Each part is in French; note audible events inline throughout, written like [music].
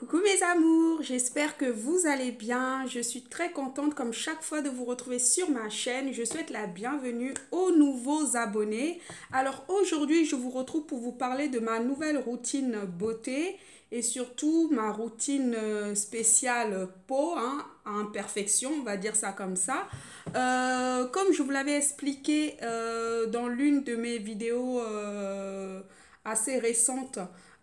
Coucou mes amours, j'espère que vous allez bien. Je suis très contente comme chaque fois de vous retrouver sur ma chaîne. Je souhaite la bienvenue aux nouveaux abonnés. Alors aujourd'hui, je vous retrouve pour vous parler de ma nouvelle routine beauté et surtout ma routine euh, spéciale peau, hein, imperfection, on va dire ça comme ça. Euh, comme je vous l'avais expliqué euh, dans l'une de mes vidéos assez récentes,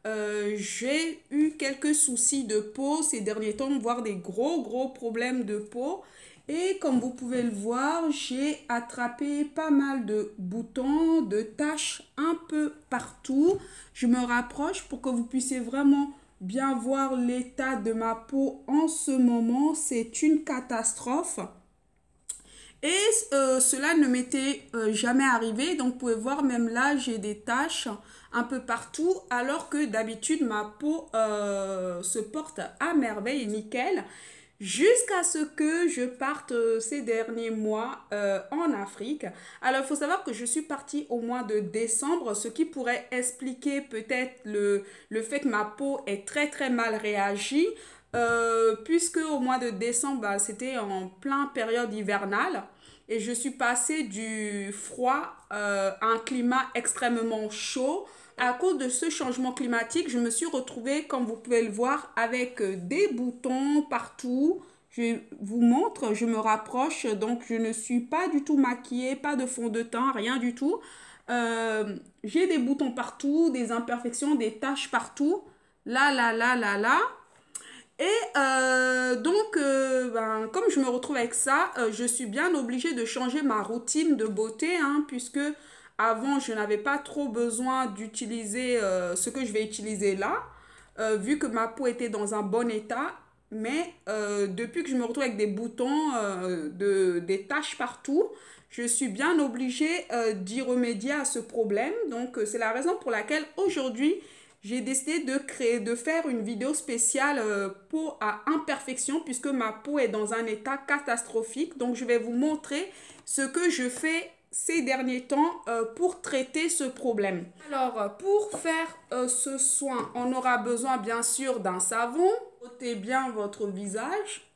euh, j'ai eu quelques soucis de peau ces derniers temps, voire des gros gros problèmes de peau. Et comme vous pouvez le voir, j'ai attrapé pas mal de boutons, de taches un peu partout. Je me rapproche pour que vous puissiez vraiment bien voir l'état de ma peau en ce moment. C'est une catastrophe. Et euh, cela ne m'était euh, jamais arrivé. Donc, vous pouvez voir, même là, j'ai des taches un peu partout. Alors que d'habitude, ma peau euh, se porte à merveille et nickel. Jusqu'à ce que je parte ces derniers mois en Afrique. Alors, il faut savoir que je suis partie au mois de décembre, ce qui pourrait expliquer peut-être le, le fait que ma peau est très très mal réagi euh, puisque au mois de décembre, bah, c'était en plein période hivernale et je suis passée du froid euh, à un climat extrêmement chaud. À cause de ce changement climatique, je me suis retrouvée, comme vous pouvez le voir, avec euh, des boutons partout. Je vous montre, je me rapproche, donc je ne suis pas du tout maquillée, pas de fond de teint, rien du tout. j'ai des boutons partout, des imperfections, des taches partout. Là, là, là, là, là. Et euh, donc, euh, ben, comme je me retrouve avec ça, euh, je suis bien obligée de changer ma routine de beauté, hein, puisque avant, je n'avais pas trop besoin d'utiliser ce que je vais utiliser là, vu que ma peau était dans un bon état. Mais depuis que je me retrouve avec des boutons, de, des taches partout, je suis bien obligée d'y remédier à ce problème. Donc, c'est la raison pour laquelle aujourd'hui, j'ai décidé de créer, de faire une vidéo spéciale euh, peau à imperfection puisque ma peau est dans un état catastrophique. Donc je vais vous montrer ce que je fais ces derniers temps euh, pour traiter ce problème. Alors pour faire euh, ce soin, on aura besoin bien sûr d'un savon. Frottez bien votre visage.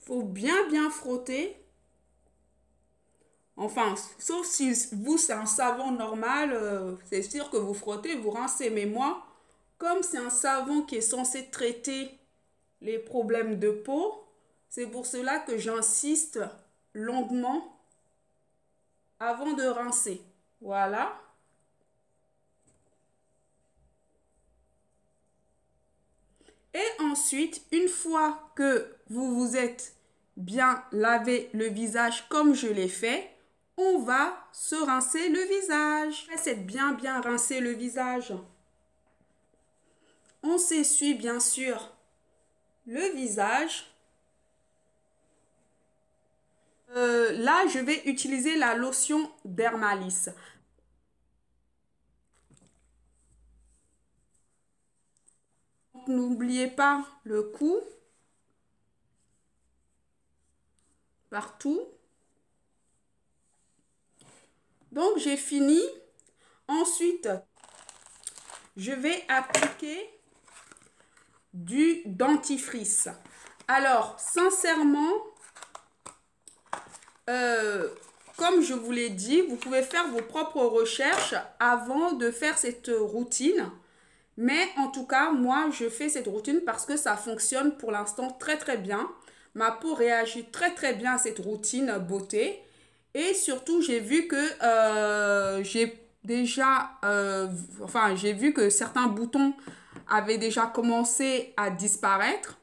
Faut bien bien frotter. Enfin, sauf si vous, c'est un savon normal, euh, c'est sûr que vous frottez, vous rincez. Mais moi, comme c'est un savon qui est censé traiter les problèmes de peau, c'est pour cela que j'insiste longuement avant de rincer. Voilà. Et ensuite, une fois que vous vous êtes bien lavé le visage comme je l'ai fait, on va se rincer le visage. C'est bien bien rincer le visage. On s'essuie bien sûr le visage. Euh, là, je vais utiliser la lotion Dermalis. N'oubliez pas le cou partout. Donc, j'ai fini. Ensuite, je vais appliquer du dentifrice. Alors, sincèrement, euh, comme je vous l'ai dit, vous pouvez faire vos propres recherches avant de faire cette routine. Mais en tout cas, moi, je fais cette routine parce que ça fonctionne pour l'instant très très bien. Ma peau réagit très très bien à cette routine beauté. Et surtout, j'ai vu que euh, j'ai déjà, euh, enfin, j'ai vu que certains boutons avaient déjà commencé à disparaître.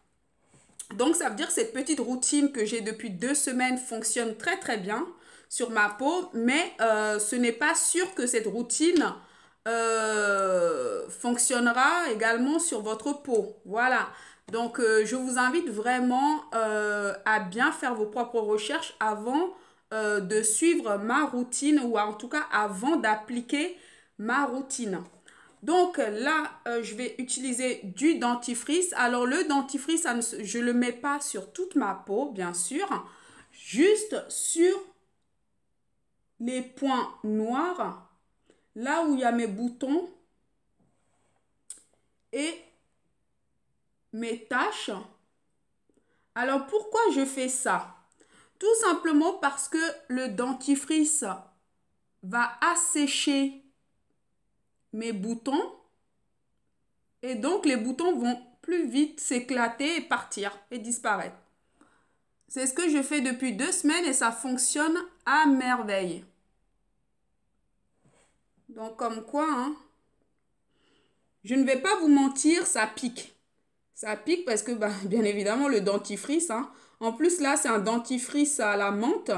Donc, ça veut dire que cette petite routine que j'ai depuis deux semaines fonctionne très très bien sur ma peau, mais euh, ce n'est pas sûr que cette routine fonctionnera également sur votre peau. Voilà. Donc, je vous invite vraiment à bien faire vos propres recherches avant euh, de suivre ma routine ou en tout cas avant d'appliquer ma routine. Donc là, euh, je vais utiliser du dentifrice. Alors le dentifrice, je ne le mets pas sur toute ma peau, bien sûr, juste sur les points noirs, là où il y a mes boutons et mes taches. Alors pourquoi je fais ça tout simplement parce que le dentifrice va assécher mes boutons et donc les boutons vont plus vite s'éclater et partir et disparaître. C'est ce que je fais depuis deux semaines et ça fonctionne à merveille. Donc comme quoi, hein, je ne vais pas vous mentir, ça pique. Ça pique parce que bah, bien évidemment le dentifrice, hein, en plus, là, c'est un dentifrice à la menthe.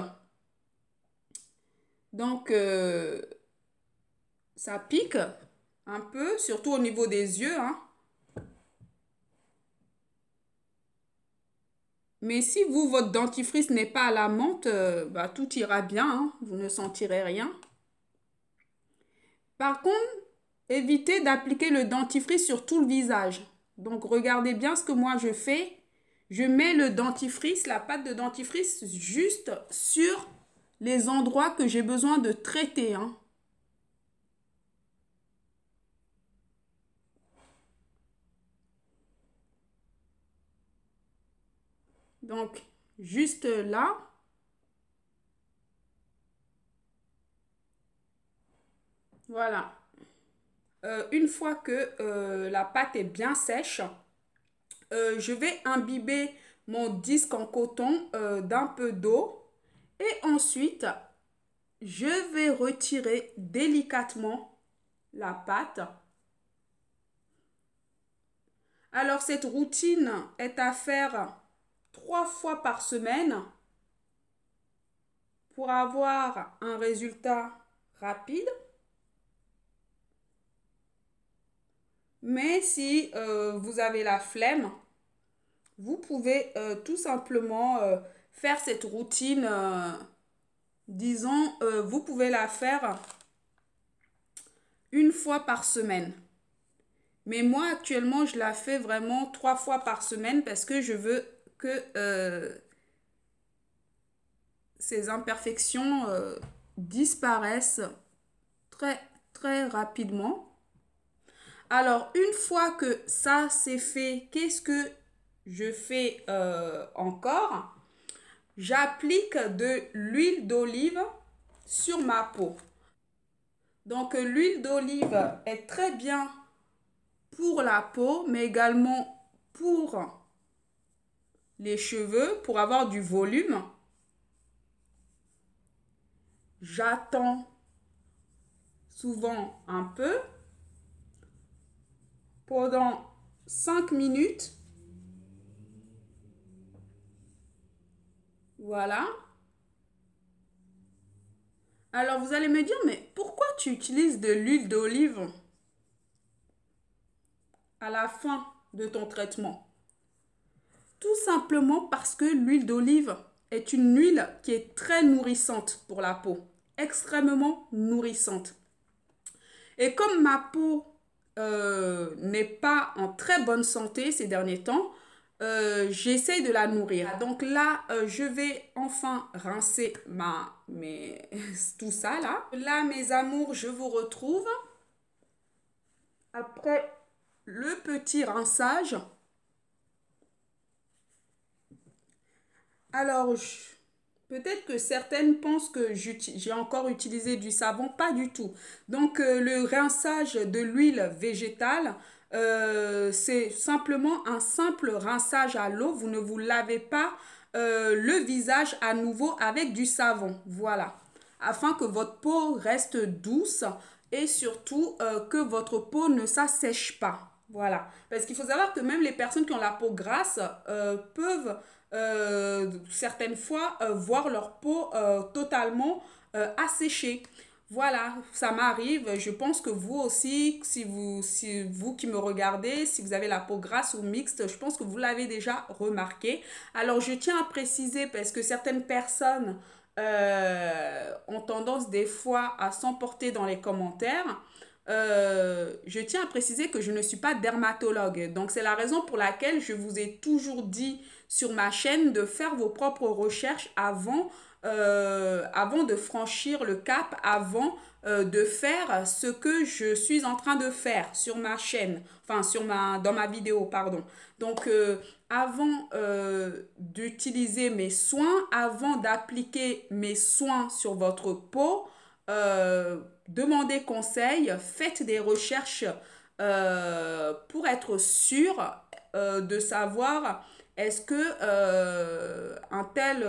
Donc, euh, ça pique un peu, surtout au niveau des yeux. Hein. Mais si vous, votre dentifrice n'est pas à la menthe, euh, bah, tout ira bien. Hein. Vous ne sentirez rien. Par contre, évitez d'appliquer le dentifrice sur tout le visage. Donc, regardez bien ce que moi je fais je mets le dentifrice, la pâte de dentifrice juste sur les endroits que j'ai besoin de traiter. Hein. Donc, juste là. Voilà. Euh, une fois que euh, la pâte est bien sèche, euh, je vais imbiber mon disque en coton euh, d'un peu d'eau et ensuite je vais retirer délicatement la pâte. Alors cette routine est à faire trois fois par semaine pour avoir un résultat rapide. Mais si euh, vous avez la flemme, vous pouvez euh, tout simplement euh, faire cette routine, disons, vous pouvez la faire une fois par semaine. Mais moi actuellement, je la fais vraiment trois fois par semaine parce que je veux que ces imperfections disparaissent très très rapidement alors, une fois que ça c'est fait, qu'est-ce que je fais euh, encore J'applique de l'huile d'olive sur ma peau. Donc, euh, l'huile d'olive est très bien pour la peau, mais également pour les cheveux, pour avoir du volume. J'attends souvent un peu pendant 5 minutes. Voilà. Alors vous allez me dire, mais pourquoi tu utilises de l'huile d'olive à la fin de ton traitement Tout simplement parce que l'huile d'olive est une huile qui est très nourrissante pour la peau, extrêmement nourrissante. Et comme ma peau euh, n'est pas en très bonne santé ces derniers temps, euh, j'essaie de la nourrir. Ah. Donc là, euh, je vais enfin rincer ma, mais [laughs] tout ça là. Là, mes amours, je vous retrouve. Après le petit rinçage. Alors, je... Peut-être que certaines pensent que j'ai encore utilisé du savon, pas du tout. Donc euh, le rinçage de l'huile végétale, euh, c'est simplement un simple rinçage à l'eau. Vous ne vous lavez pas euh, le visage à nouveau avec du savon. Voilà. Afin que votre peau reste douce et surtout que votre peau ne s'assèche pas. Voilà. Parce qu'il faut savoir que même les personnes qui ont la peau grasse euh, peuvent euh, certaines fois euh, voir leur peau totalement asséchée. Voilà, ça m'arrive. Je pense que vous aussi, si vous, si vous qui me regardez, si vous avez la peau grasse ou mixte, je pense que vous l'avez déjà remarqué. Alors, je tiens à préciser parce que certaines personnes ont tendance des fois à s'emporter dans les commentaires. Euh, je tiens à préciser que je ne suis pas dermatologue. Donc c'est la raison pour laquelle je vous ai toujours dit sur ma chaîne de faire vos propres recherches avant, euh, de franchir le cap, avant euh, de faire ce que je suis en train de faire sur ma chaîne, enfin sur ma, dans ma vidéo, pardon. Donc avant d'utiliser mes soins, avant d'appliquer mes soins sur votre peau, euh, demandez conseil, faites des recherches euh, pour être sûr euh, de savoir est-ce que un tel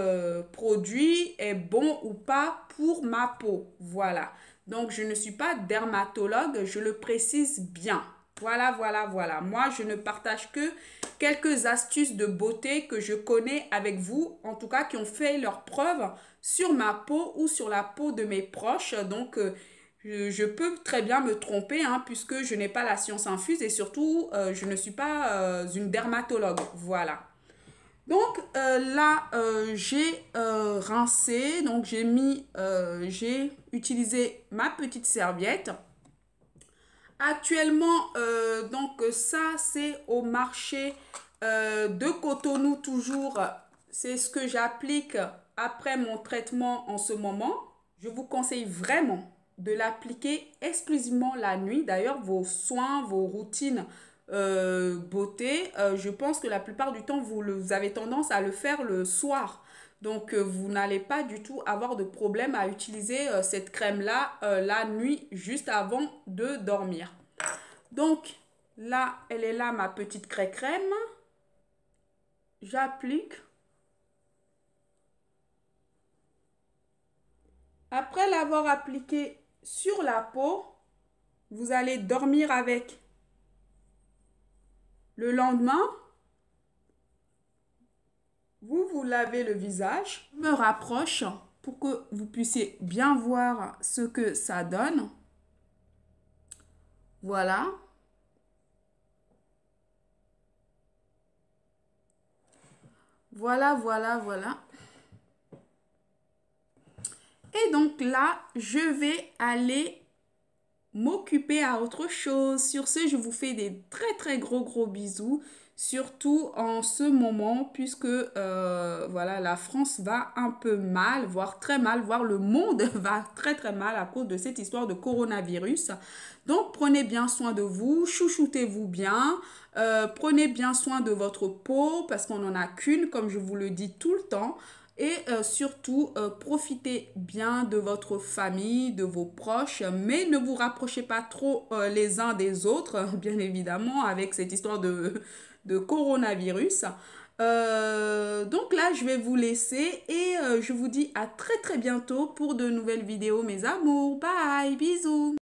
produit est bon ou pas pour ma peau. Voilà. Donc je ne suis pas dermatologue, je le précise bien. Voilà, voilà, voilà. Moi, je ne partage que quelques astuces de beauté que je connais avec vous, en tout cas qui ont fait leurs preuves sur ma peau ou sur la peau de mes proches. Donc, euh, je peux très bien me tromper hein, puisque je n'ai pas la science infuse et surtout, euh, je ne suis pas euh, une dermatologue. Voilà. Donc là, j'ai rincé, donc j'ai mis, j'ai utilisé ma petite serviette. Actuellement, euh, donc ça, c'est au marché euh, de Cotonou toujours. C'est ce que j'applique après mon traitement en ce moment. Je vous conseille vraiment de l'appliquer exclusivement la nuit. D'ailleurs, vos soins, vos routines euh, beauté, je pense que la plupart du temps, vous, vous avez tendance à le faire le soir. Donc, euh, vous n'allez pas du tout avoir de problème à utiliser euh, cette crème-là euh, la nuit juste avant de dormir. Donc, là, elle est là, ma petite crème. J'applique. Après l'avoir appliquée sur la peau, vous allez dormir avec. Le lendemain, vous vous lavez le visage. me rapproche pour que vous puissiez bien voir ce que ça donne. Voilà. Voilà, voilà, voilà. Et donc là, je vais aller m'occuper à autre chose. Sur ce, je vous fais des très très gros gros bisous, surtout en ce moment, puisque euh, voilà, la France va un peu mal, voire très mal, voire le monde [laughs] va très très mal à cause de cette histoire de coronavirus. Donc prenez bien soin de vous, chouchoutez-vous bien, euh, prenez bien soin de votre peau, parce qu'on n'en a qu'une, comme je vous le dis tout le temps et euh, surtout euh, profitez bien de votre famille, de vos proches, mais ne vous rapprochez pas trop euh, les uns des autres, [laughs] bien évidemment, avec cette histoire de, de coronavirus. donc là, je vais vous laisser et je vous dis à très très bientôt pour de nouvelles vidéos, mes amours. Bye, bisous